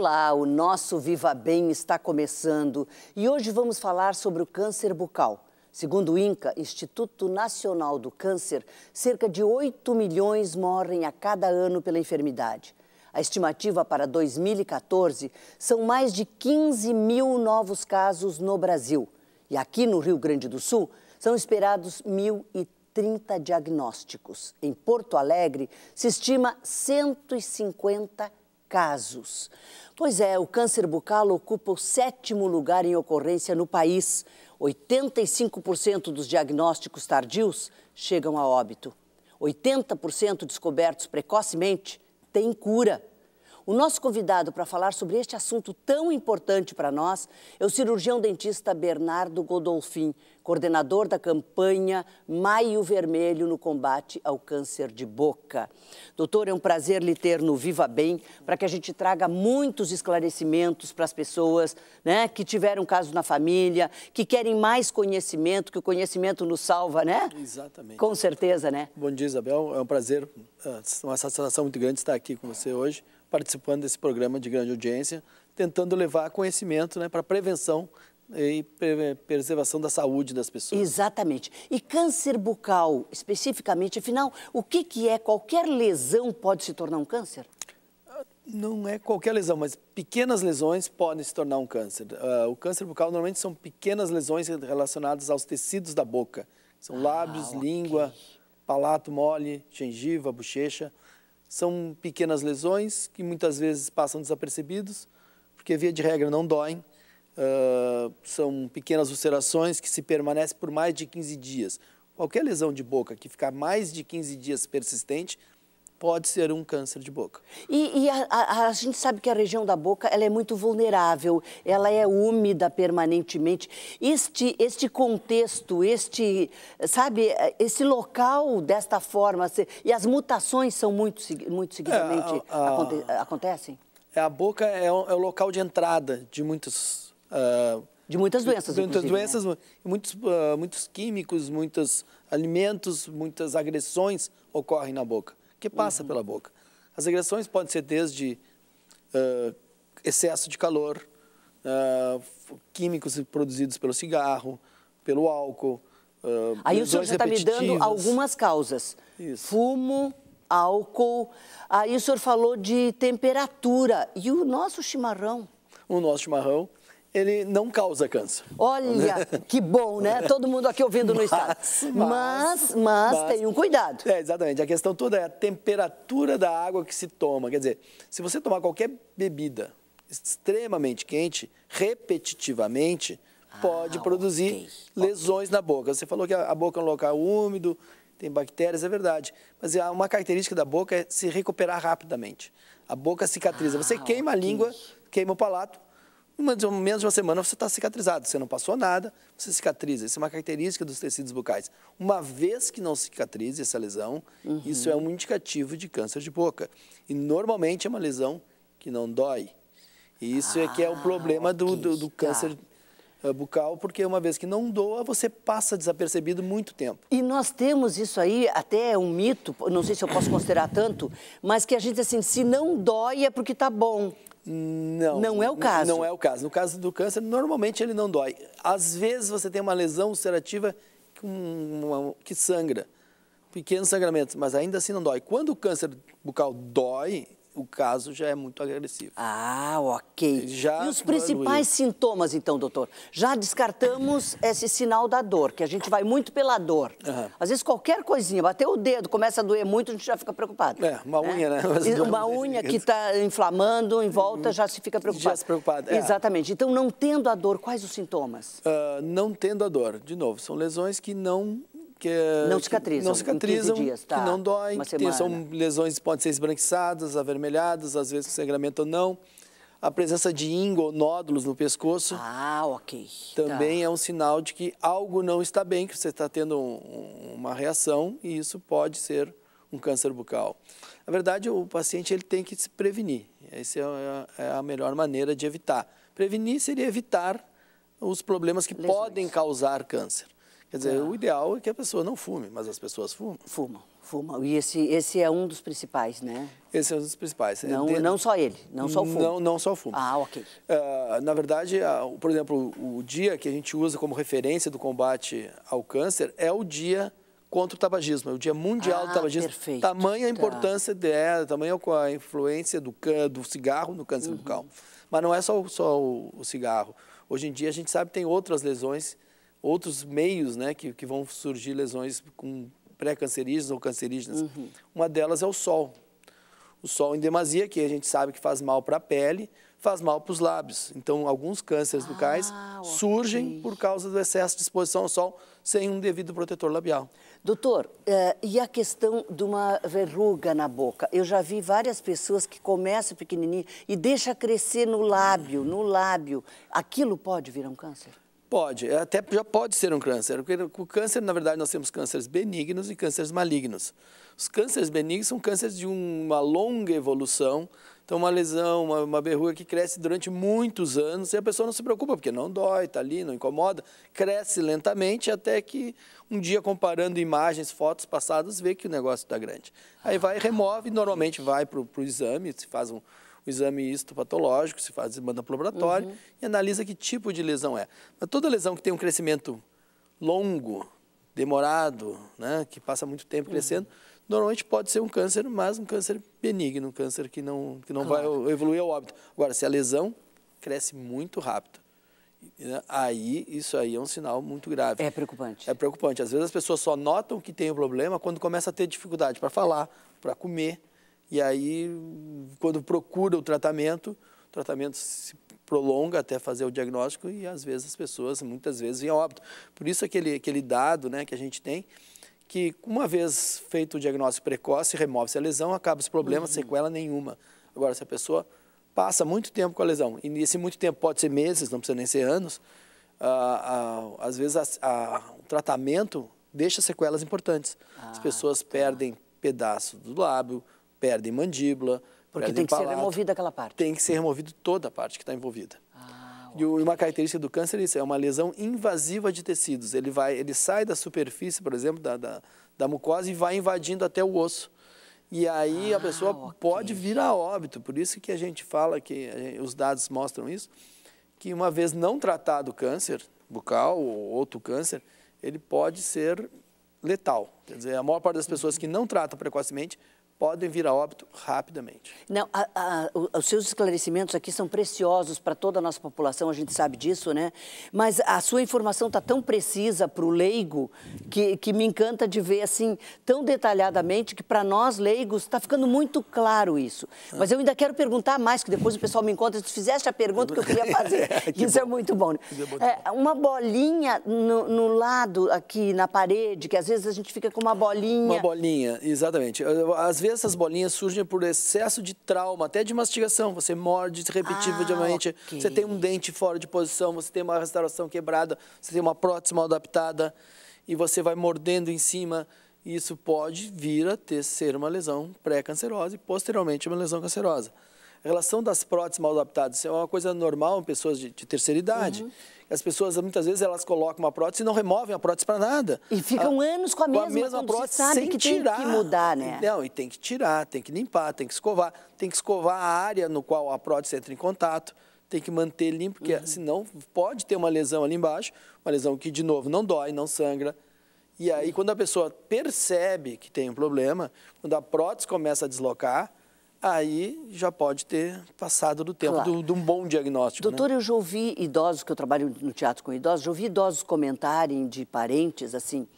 Olá, o nosso Viva Bem está começando e hoje vamos falar sobre o câncer bucal. Segundo o INCA, Instituto Nacional do Câncer, cerca de 8 milhões morrem a cada ano pela enfermidade. A estimativa para 2014 são mais de 15 mil novos casos no Brasil. E aqui no Rio Grande do Sul, são esperados 1.030 diagnósticos. Em Porto Alegre, se estima 150 casos. Pois é, o câncer bucal ocupa o sétimo lugar em ocorrência no país. 85% dos diagnósticos tardios chegam a óbito. 80% descobertos precocemente têm cura. O nosso convidado para falar sobre este assunto tão importante para nós é o cirurgião dentista Bernardo Godolfin, coordenador da campanha Maio Vermelho no combate ao câncer de boca. Doutor, é um prazer lhe ter no Viva Bem para que a gente traga muitos esclarecimentos para as pessoas né, que tiveram casos na família, que querem mais conhecimento, que o conhecimento nos salva, né? Exatamente. Com certeza, né? Bom dia, Isabel. É um prazer, é uma satisfação muito grande estar aqui com você hoje participando desse programa de grande audiência, tentando levar conhecimento né, para prevenção e preservação da saúde das pessoas. Exatamente. E câncer bucal, especificamente, afinal, o que, que é? Qualquer lesão pode se tornar um câncer? Não é qualquer lesão, mas pequenas lesões podem se tornar um câncer. Uh, o câncer bucal normalmente são pequenas lesões relacionadas aos tecidos da boca. São ah, lábios, okay. língua, palato mole, gengiva, bochecha. São pequenas lesões que muitas vezes passam desapercebidos, porque via de regra não doem. Uh, são pequenas ulcerações que se permanecem por mais de 15 dias. Qualquer lesão de boca que ficar mais de 15 dias persistente pode ser um câncer de boca. E, e a, a, a, gente sabe que a região da boca ela é muito vulnerável, ela é úmida permanentemente. Este, este contexto, este, sabe, esse local desta forma, se, e as mutações são muito, muito seguidamente é, a, aconte, acontecem? É, a boca é o, é o, local de entrada de muitos... Uh, de muitas doenças, de, Muitas né? doenças, né? muitos, uh, muitos químicos, muitos alimentos, muitas agressões ocorrem na boca que passa uhum. pela boca. As agressões podem ser desde uh, excesso de calor, uh, químicos produzidos pelo cigarro, pelo álcool. Uh, Aí o senhor já está me dando algumas causas. Isso. Fumo, álcool. Aí o senhor falou de temperatura. E o nosso chimarrão? O nosso chimarrão ele não causa câncer. Olha, que bom, né? Todo mundo aqui ouvindo no estado. Mas mas, mas, mas, tem um cuidado. É, exatamente. A questão toda é a temperatura da água que se toma. Quer dizer, se você tomar qualquer bebida extremamente quente, repetitivamente, ah, pode produzir okay. lesões okay. na boca. Você falou que a boca é um local úmido, tem bactérias, é verdade. Mas ah, uma característica da boca é se recuperar rapidamente. A boca cicatriza. Você ah, queima okay. a língua, queima o palato, em menos de uma semana você está cicatrizado. Você não passou nada, você cicatriza. Isso é uma característica dos tecidos bucais. Uma vez que não cicatrize essa lesão, uhum. isso é um indicativo de câncer de boca. E normalmente é uma lesão que não dói. E isso ah, é que é o ah, problema okay. do, do, tá. câncer eh, bucal, porque uma vez que não doa, você passa desapercebido muito tempo. E nós temos isso aí, até um mito, não sei se eu posso considerar tanto, mas que a gente, assim, se não dói é porque está bom. Não. Não é o caso. Não é o caso. No caso do câncer, normalmente ele não dói. Às vezes você tem uma lesão ulcerativa que, uma, que sangra, pequenos sangramentos, mas ainda assim não dói. Quando o câncer bucal dói, o caso já é muito agressivo. Ah, ok. Já e os principais sintomas, então, doutor? Já descartamos esse sinal da dor, que a gente vai muito pela dor. Uhum. Às vezes qualquer coisinha, bater o dedo, começa a doer muito, a gente já fica preocupado. É, uma né? unha, é? né? uma unha que está inflamando em volta, uhum. já se fica preocupado. Já se preocupado, é. Exatamente. Então, não tendo a dor, quais os sintomas? Uh, não tendo a dor, de novo, são lesões que não que não cicatrizam, não cicatrizam, dias, tá. que não doem, que tem, são lesões que podem ser esbranquiçadas, avermelhadas, às vezes com sangramento ou não. A presença de ingo, nódulos no pescoço. Ah, ok. Também tá. é um sinal de que algo não está bem, que você está tendo um, uma reação e isso pode ser um câncer bucal. Na verdade, o paciente ele tem que se prevenir. Essa é a, é a melhor maneira de evitar. Prevenir seria evitar os problemas que Lesões. podem causar câncer. Quer dizer, é. o ideal é que a pessoa não fume, mas as pessoas fumam. Fumam, fumam. E esse, esse é um dos principais, né? Esse é um dos principais. É não, de... não só ele, não só o fumo. Não, não só o fumo. Ah, ok. Uh, na verdade, uh, por exemplo, o dia que a gente usa como referência do combate ao câncer é o dia contra o tabagismo, é o dia mundial ah, do tabagismo. Perfeito. Tamanha a tá. importância tá. dela, é, tamanha a influência do, can, do cigarro no câncer uhum. bucal. Mas não é só, só o, o cigarro. Hoje em dia a gente sabe que tem outras lesões outros meios né, que, que vão surgir lesões com pré-cancerígenas ou cancerígenas. Uhum. Uma delas é o sol. O sol em demasia, que a gente sabe que faz mal para a pele, faz mal para os lábios. Então, alguns cânceres ah, bucais surgem okay. por causa do excesso de exposição ao sol sem um devido protetor labial. Doutor, eh, e a questão de uma verruga na boca? Eu já vi várias pessoas que começam pequenininho e deixa crescer no lábio, no lábio. Aquilo pode virar um câncer? Pode, é, até já pode ser um câncer. Porque o câncer, na verdade, nós temos cânceres benignos e cânceres malignos. Os cânceres benignos são cânceres de uma longa evolução. Então, uma lesão, uma, uma verruga que cresce durante muitos anos e a pessoa não se preocupa, porque não dói, está ali, não incomoda. Cresce lentamente até que um dia, comparando imagens, fotos passadas, vê que o negócio está grande. Aí vai, remove, normalmente vai para o exame, se faz um o exame histopatológico, se faz, manda para o laboratório uhum. e analisa que tipo de lesão é. Mas toda lesão que tem um crescimento longo, demorado, né, que passa muito tempo uhum. crescendo, normalmente pode ser um câncer, mas um câncer benigno, um câncer que não, que não claro. vai evoluir ao óbito. Agora, se a lesão cresce muito rápido, né, aí isso aí é um sinal muito grave. É preocupante. É preocupante. Às vezes as pessoas só notam que tem o um problema quando começa a ter dificuldade para falar, para comer, e aí, quando procura o tratamento, o tratamento se prolonga até fazer o diagnóstico e às vezes as pessoas, muitas vezes, vêm a óbito. Por isso aquele, aquele dado né, que a gente tem, que uma vez feito o diagnóstico precoce, remove-se a lesão, acaba os problemas, uhum. sequela nenhuma. Agora, se a pessoa passa muito tempo com a lesão, e esse muito tempo pode ser meses, não precisa nem ser anos, ah, ah, às vezes a, a, o tratamento deixa sequelas importantes. Ah, As pessoas tá. perdem pedaços do lábio, perdem mandíbula, Porque perdem tem que palato, ser removida aquela parte. Tem que ser removida toda a parte que está envolvida. Ah, e okay. uma característica do câncer é isso, é uma lesão invasiva de tecidos. Ele, vai, ele sai da superfície, por exemplo, da, da, da mucosa e vai invadindo até o osso. E aí ah, a pessoa okay. pode vir a óbito. Por isso que a gente fala, que eh, os dados mostram isso, que uma vez não tratado o câncer bucal ou outro câncer, ele pode ser letal. Quer dizer, a maior parte das pessoas uhum. que não tratam precocemente podem vir a óbito rapidamente. Não, a, a, os seus esclarecimentos aqui são preciosos para toda a nossa população, a gente sabe disso, né? Mas a sua informação está tão precisa para o leigo que, que me encanta de ver assim tão detalhadamente que para nós leigos está ficando muito claro isso. Mas eu ainda quero perguntar mais, que depois o pessoal me encontra. Se fizesse a pergunta que eu queria fazer, é, que isso é bom. é muito bom. Né? É, é, uma bolinha no, no, lado aqui na parede, que às vezes a gente fica com uma bolinha. Uma bolinha, exatamente. Às vezes essas bolinhas surgem por excesso de trauma, até de mastigação. Você morde repetidamente, ah, okay. você tem um dente fora de posição, você tem uma restauração quebrada, você tem uma prótese mal adaptada e você vai mordendo em cima. Isso pode vir a ter, ser uma lesão pré-cancerosa e posteriormente uma lesão cancerosa. A relação das próteses mal adaptadas é uma coisa normal em pessoas de, de terceira idade. Uhum. As pessoas, muitas vezes, elas colocam uma prótese e não removem a prótese para nada. E ficam a, anos com a mesma, com a mesma prótese sabe sem que tirar. tem que mudar, né? Não, e tem que tirar, tem que limpar, tem que escovar. Tem que escovar a área no qual a prótese entra em contato tem que manter limpo, porque uhum. senão pode ter uma lesão ali embaixo, uma lesão que, de novo, não dói, não sangra. E aí, quando a pessoa percebe que tem um problema, quando a prótese começa a deslocar, aí já pode ter passado do tempo claro. de um bom diagnóstico. Né? Doutor, né? eu já ouvi idosos, que eu trabalho no teatro com idosos, já ouvi idosos comentarem de parentes assim,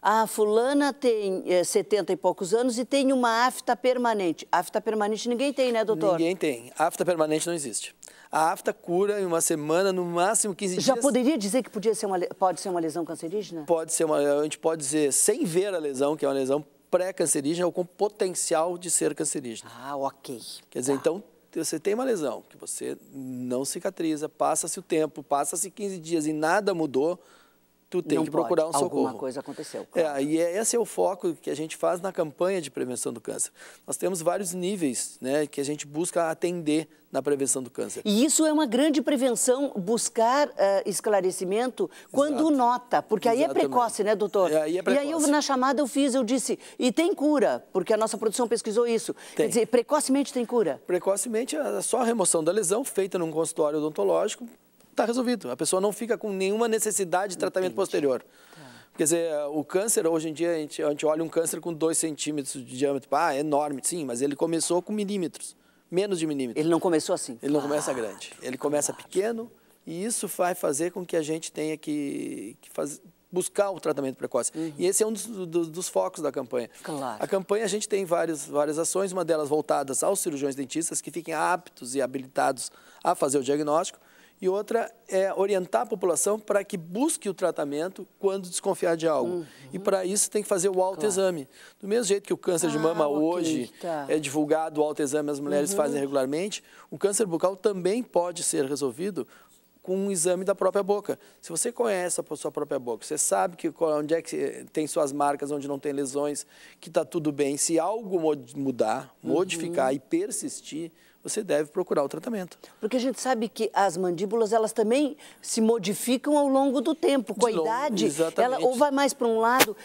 ah, fulana tem é, eh, 70 e poucos anos e tem uma afta permanente. Afta permanente ninguém tem, né, doutor? Ninguém tem. Afta permanente não existe. A afta cura em uma semana, no máximo 15 Já dias. Já poderia dizer que podia ser uma, pode ser uma lesão cancerígena? Pode ser uma, a gente pode dizer, sem ver a lesão, que é uma lesão pré-cancerígena é ou com potencial de ser cancerígena. Ah, ok. Quer dizer, tá. então você tem uma lesão que você não cicatriza, passa-se o tempo, passa-se 15 dias e nada mudou, tu tem não que procurar pode. um socorro. Alguma coisa aconteceu. É, claro. É, e esse é o foco que a gente faz na campanha de prevenção do câncer. Nós temos vários níveis né, que a gente busca atender na prevenção do câncer. E isso é uma grande prevenção, buscar uh, esclarecimento quando Exato. nota, porque Exatamente. aí é precoce, né, doutor? É, aí é precoce. E aí eu, na chamada eu fiz, eu disse, e tem cura, porque a nossa produção pesquisou isso. Tem. Quer dizer, precocemente tem cura? Precocemente é só a remoção da lesão feita num consultório odontológico está resolvido. A pessoa não fica com nenhuma necessidade de tratamento Entendi. posterior. Tá. Quer dizer, o câncer, hoje em dia, a gente, a gente olha um câncer com 2 centímetros de diâmetro. Ah, é enorme, sim, mas ele começou com milímetros, menos de milímetros. Ele não começou assim? Ele não ah, começa grande. Ele começa claro. pequeno e isso vai fazer com que a gente tenha que, que buscar o tratamento precoce. Uhum. E esse é um dos, dos, dos, focos da campanha. Claro. A campanha, a gente tem várias, várias ações, uma delas voltadas aos cirurgiões dentistas que fiquem aptos e habilitados a fazer o diagnóstico e outra é orientar a população para que busque o tratamento quando desconfiar de algo. Uhum. E para isso tem que fazer o autoexame. Claro. Do mesmo jeito que o câncer ah, de mama ah, okay, hoje tá. é divulgado, o autoexame as mulheres uhum. fazem regularmente, o câncer bucal também pode ser resolvido com um exame da própria boca. Se você conhece a sua própria boca, você sabe que onde é que tem suas marcas, onde não tem lesões, que está tudo bem. Se algo mudar, modificar uhum. e persistir, você deve procurar o tratamento. Porque a gente sabe que as mandíbulas, elas também se modificam ao longo do tempo, com a longo, idade. Exatamente. Ela, ou vai mais para um lado,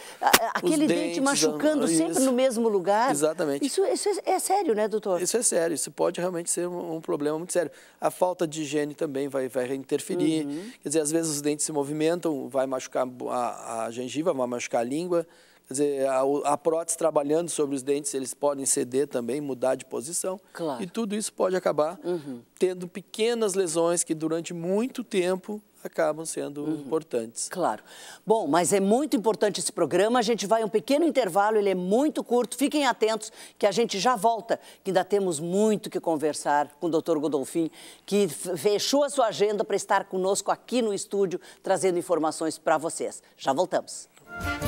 aquele dentes, dente machucando ah, isso. sempre no mesmo lugar. Exatamente. Isso, isso é, é, sério, né, doutor? Isso é sério, isso pode realmente ser um, um problema muito sério. A falta de higiene também vai, vai interferir. Uhum. Quer dizer, às vezes os dentes se movimentam, vai machucar a, a gengiva, vai machucar a língua. Quer dizer, a, a, prótese trabalhando sobre os dentes, eles podem ceder também, mudar de posição. Claro. E tudo isso pode acabar uhum. tendo pequenas lesões que durante muito tempo acabam sendo uhum. importantes. Claro. Bom, mas é muito importante esse programa. A gente vai um pequeno intervalo, ele é muito curto. Fiquem atentos que a gente já volta, que ainda temos muito que conversar com o doutor Godolfin, que fechou a sua agenda para estar conosco aqui no estúdio, trazendo informações para vocês. Já voltamos. Música